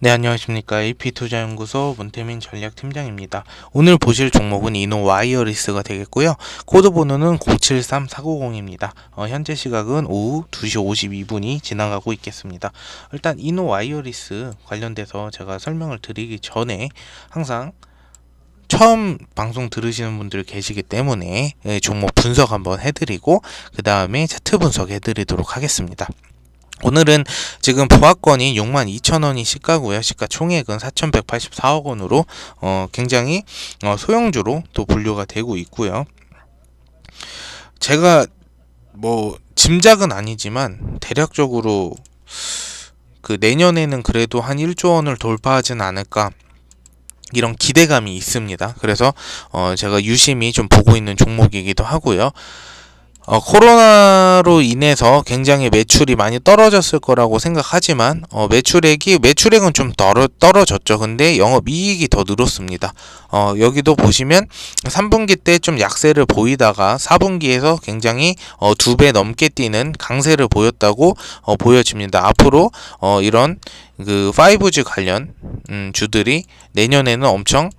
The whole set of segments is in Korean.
네, 안녕하십니까. AP투자연구소 문태민 전략팀장입니다. 오늘 보실 종목은 이노 와이어리스가 되겠고요. 코드 번호는 073490입니다. 어, 현재 시각은 오후 2시 52분이 지나가고 있겠습니다. 일단 이노 와이어리스 관련돼서 제가 설명을 드리기 전에 항상 처음 방송 들으시는 분들 계시기 때문에 예, 종목 분석 한번 해드리고 그 다음에 차트 분석 해드리도록 하겠습니다. 오늘은 지금 보합권이 62,000원이 시가고요. 시가 총액은 4,184억 원으로 어 굉장히 어 소형주로 또 분류가 되고 있고요. 제가 뭐 짐작은 아니지만 대략적으로 그 내년에는 그래도 한 1조 원을 돌파하진 않을까 이런 기대감이 있습니다. 그래서 어 제가 유심히 좀 보고 있는 종목이기도 하고요. 어, 코로나로 인해서 굉장히 매출이 많이 떨어졌을 거라고 생각하지만 어, 매출액이 매출액은 좀 떨어, 떨어졌죠. 근데 영업이익이 더 늘었습니다. 어, 여기도 보시면 3분기 때 좀 약세를 보이다가 4분기에서 굉장히 어, 두배 넘게 뛰는 강세를 보였다고 어, 보여집니다. 앞으로 어, 이런 그 5G 관련 음, 주들이 내년에는 엄청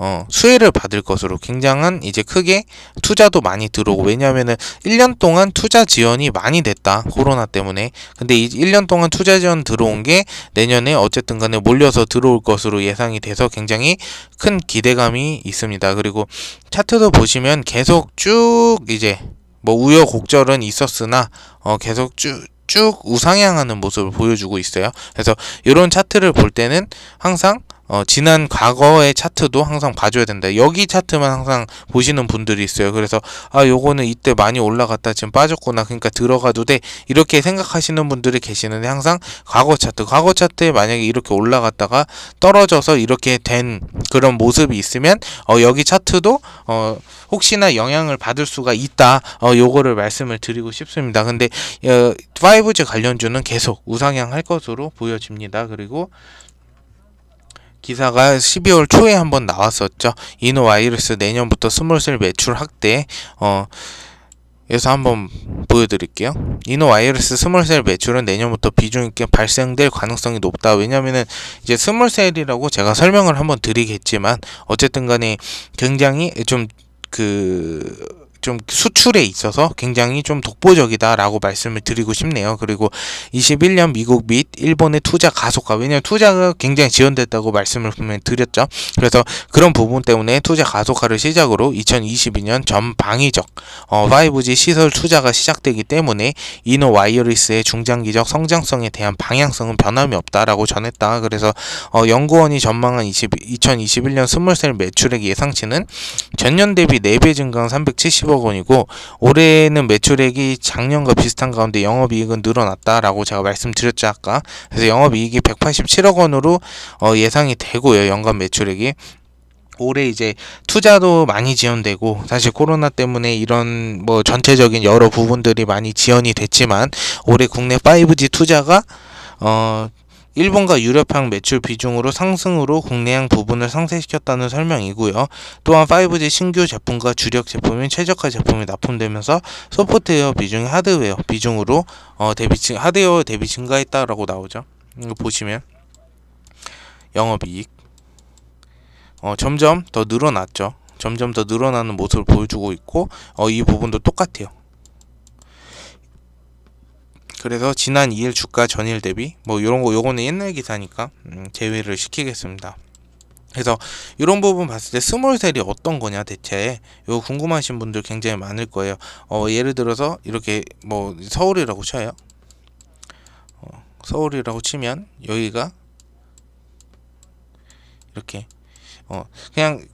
어, 수혜를 받을 것으로 굉장한 이제 크게 투자도 많이 들어오고 왜냐면은 1년 동안 투자 지원이 많이 됐다 코로나 때문에 근데 이 1년 동안 투자 지원 들어온 게 내년에 어쨌든 간에 몰려서 들어올 것으로 예상이 돼서 굉장히 큰 기대감이 있습니다 그리고 차트도 보시면 계속 쭉 이제 뭐 우여곡절은 있었으나 어, 계속 쭉 쭉 우상향하는 모습을 보여주고 있어요. 그래서 이런 차트를 볼 때는 항상 어, 지난 과거의 차트도 항상 봐줘야 된다. 여기 차트만 항상 보시는 분들이 있어요. 그래서 아 요거는 이때 많이 올라갔다 지금 빠졌구나. 그러니까 들어가도 돼. 이렇게 생각하시는 분들이 계시는데 항상 과거 차트, 과거 차트에 만약에 이렇게 올라갔다가 떨어져서 이렇게 된 그런 모습이 있으면 어, 여기 차트도 어, 혹시나 영향을 받을 수가 있다. 어, 요거를 말씀을 드리고 싶습니다. 근데 어, 5G 관련주는 계속 우상향 할 것으로 보여집니다. 그리고 기사가 12월 초에 한 번 나왔었죠. 이노와이러스 내년부터 스물셀 매출 확대 어 여기서 한번 보여드릴게요. 이노와이러스 스몰셀 매출은 내년부터 비중 있게 발생될 가능성이 높다. 왜냐면은 이제 스몰셀이라고 제가 설명을 한번 드리겠지만 어쨌든 간에 굉장히 좀그 좀 수출에 있어서 굉장히 좀 독보적이다라고 말씀을 드리고 싶네요. 그리고 21년 미국 및 일본의 투자 가속화. 왜냐하면 투자가 굉장히 지연됐다고 말씀을 분명히 드렸죠. 그래서 그런 부분 때문에 투자 가속화를 시작으로 2022년 전방위적 어, 5G 시설 투자가 시작되기 때문에 이노 와이어리스의 중장기적 성장성에 대한 방향성은 변함이 없다라고 전했다. 그래서 어, 연구원이 전망한 20, 2021년 스몰셀 매출액 예상치는 전년 대비 4배 증가한 370 10억 원이고 올해는 매출액이 작년과 비슷한 가운데 영업이익은 늘어났다라고 제가 말씀드렸죠 아까 그래서 영업이익이 187억 원으로 어, 예상이 되고요 연간 매출액이 올해 이제 투자도 많이 지연되고 사실 코로나 때문에 이런 뭐 전체적인 여러 부분들이 많이 지연이 됐지만 올해 국내 5G 투자가 어 일본과 유럽향 매출 비중으로 상승으로 국내향 부분을 상쇄시켰다는 설명이고요. 또한 5G 신규 제품과 주력 제품인 최적화 제품이 납품되면서 소프트웨어 비중이 하드웨어 비중으로 어, 대비 하드웨어 대비 증가했다라고 나오죠. 이거 보시면 영업이익 어, 점점 더 늘어났죠. 점점 더 늘어나는 모습을 보여주고 있고 어, 이 부분도 똑같아요. 그래서 지난 2일 주가 전일 대비 뭐 이런 거 요거는 옛날 기사니까 음, 제외를 시키겠습니다. 그래서 이런 부분 봤을 때 스몰셀이 어떤 거냐 대체 이거 궁금하신 분들 굉장히 많을 거예요. 어, 예를 들어서 이렇게 뭐 서울이라고 쳐요. 어, 서울이라고 치면 여기가 이렇게 어, 그냥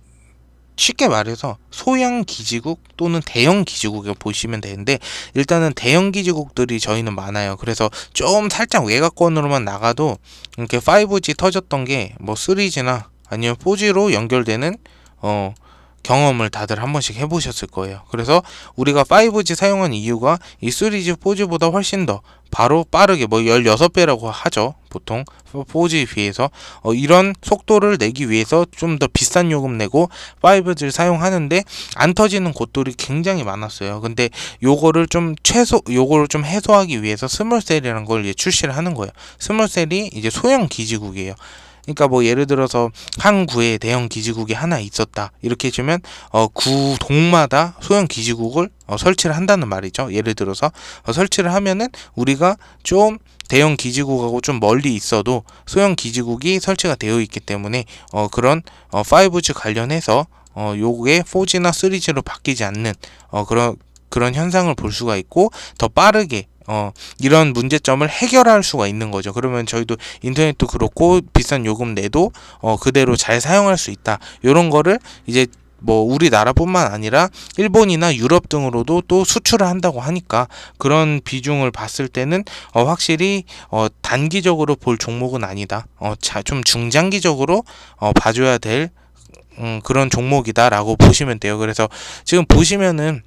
쉽게 말해서 소형 기지국 또는 대형 기지국을 보시면 되는데 일단은 대형 기지국들이 저희는 많아요. 그래서 좀 살짝 외곽권으로만 나가도 이렇게 5G 터졌던 게 뭐 3G나 아니면 4G로 연결되는 어 경험을 다들 한 번씩 해보셨을 거예요. 그래서 우리가 5G 사용한 이유가 이 3G, 4G보다 훨씬 더 바로 빠르게 뭐 16배라고 하죠. 보통 4G에 비해서 어, 이런 속도를 내기 위해서 좀 더 비싼 요금 내고 5G를 사용하는데 안 터지는 곳들이 굉장히 많았어요. 근데 요거를 좀 최소 요거를 좀 해소하기 위해서 스몰셀이라는 걸 이제 출시를 하는 거예요. 스몰셀이 이제 소형 기지국이에요. 그러니까 뭐 예를 들어서 한 구에 대형 기지국이 하나 있었다. 이렇게 해주면 어, 구 동마다 소형 기지국을 어, 설치를 한다는 말이죠. 예를 들어서 어, 설치를 하면은 우리가 좀 대형 기지국하고 좀 멀리 있어도 소형 기지국이 설치가 되어 있기 때문에 어, 그런 어, 5G 관련해서 어, 요게 4G나 3G로 바뀌지 않는 어, 그런 그런 현상을 볼 수가 있고 더 빠르게 어, 이런 문제점을 해결할 수가 있는 거죠. 그러면 저희도 인터넷도 그렇고 비싼 요금 내도 어, 그대로 잘 사용할 수 있다. 이런 거를 이제 뭐 우리나라뿐만 아니라 일본이나 유럽 등으로도 또 수출을 한다고 하니까 그런 비중을 봤을 때는 어 확실히 어 단기적으로 볼 종목은 아니다. 어좀 중장기적으로 어 봐줘야 될음 그런 종목이다라고 보시면 돼요. 그래서 지금 보시면은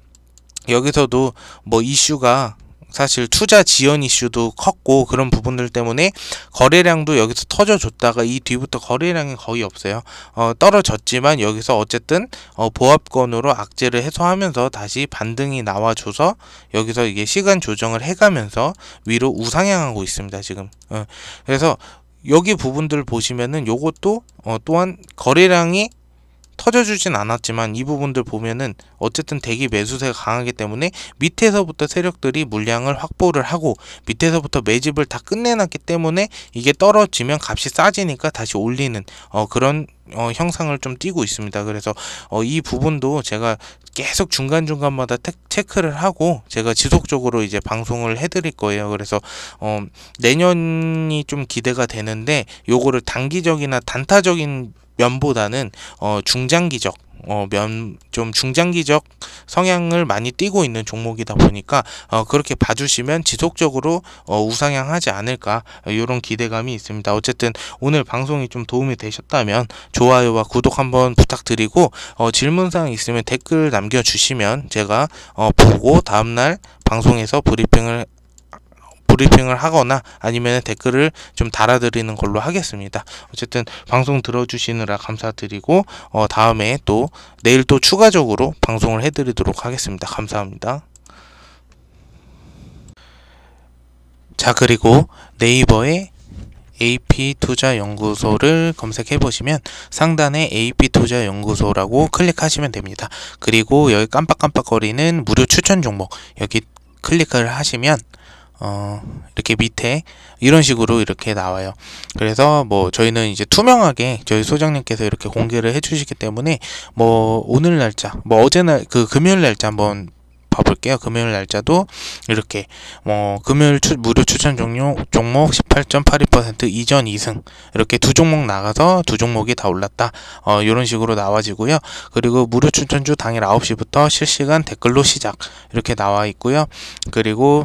여기서도 뭐 이슈가 사실 투자 지연 이슈도 컸고 그런 부분들 때문에 거래량도 여기서 터져줬다가 이 뒤부터 거래량이 거의 없어요. 어, 떨어졌지만 여기서 어쨌든 어, 보합권으로 악재를 해소하면서 다시 반등이 나와줘서 여기서 이게 시간 조정을 해가면서 위로 우상향하고 있습니다. 지금. 어, 그래서 여기 부분들 보시면은 요것도 어, 또한 거래량이 터져주진 않았지만 이 부분들 보면은 어쨌든 대기 매수세가 강하기 때문에 밑에서부터 세력들이 물량을 확보를 하고 밑에서부터 매집을 다 끝내놨기 때문에 이게 떨어지면 값이 싸지니까 다시 올리는 어, 그런 어, 형상을 좀 띄고 있습니다. 그래서 어, 이 부분도 제가 계속 중간중간마다 체크를 하고 제가 지속적으로 이제 방송을 해드릴 거예요. 그래서 어, 내년이 좀 기대가 되는데 요거를 단기적이나 단타적인 면보다는 어, 중장기적 어, 면, 좀 중장기적 성향을 많이 띠고 있는 종목이다 보니까, 어, 그렇게 봐주시면 지속적으로, 어, 우상향 하지 않을까, 이런 기대감이 있습니다. 어쨌든 오늘 방송이 좀 도움이 되셨다면 좋아요와 구독 한번 부탁드리고, 어, 질문사항 있으면 댓글 남겨주시면 제가, 어, 보고 다음날 방송에서 브리핑을 브리핑을 하거나 아니면 댓글을 좀 달아드리는 걸로 하겠습니다. 어쨌든 방송 들어주시느라 감사드리고 어, 다음에 또 내일 또 추가적으로 방송을 해드리도록 하겠습니다. 감사합니다. 자 그리고 네이버에 AP투자연구소를 검색해 보시면 상단에 AP투자연구소라고 클릭하시면 됩니다. 그리고 여기 깜빡깜빡거리는 무료 추천 종목 여기 클릭을 하시면 어, 이렇게 밑에 이런 식으로 이렇게 나와요. 그래서 뭐 저희는 이제 투명하게 저희 소장님께서 이렇게 공개를 해주시기 때문에 뭐 오늘 날짜, 뭐 어제 날그 금요일 날짜 한번 봐볼게요. 금요일 날짜도 이렇게 뭐 금요일 추, 무료 추천 종료 종목 18.82% 이전 2승 이렇게 두 종목 나가서 두 종목이 다 올랐다 어, 이런 식으로 나와지고요. 그리고 무료 추천주 당일 9시부터 실시간 댓글로 시작 이렇게 나와 있고요. 그리고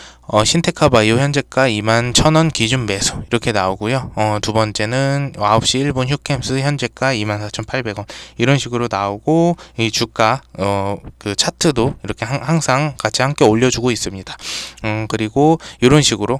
어, 신테카 바이오 현재가 2만 1,000원 기준 매수 이렇게 나오고요. 어, 두 번째는 9시 일본 휴캠스 현재가 24,800원 이런 식으로 나오고 이 주가 어, 그 차트도 이렇게 항상 같이 함께 올려주고 있습니다. 음, 그리고 이런 식으로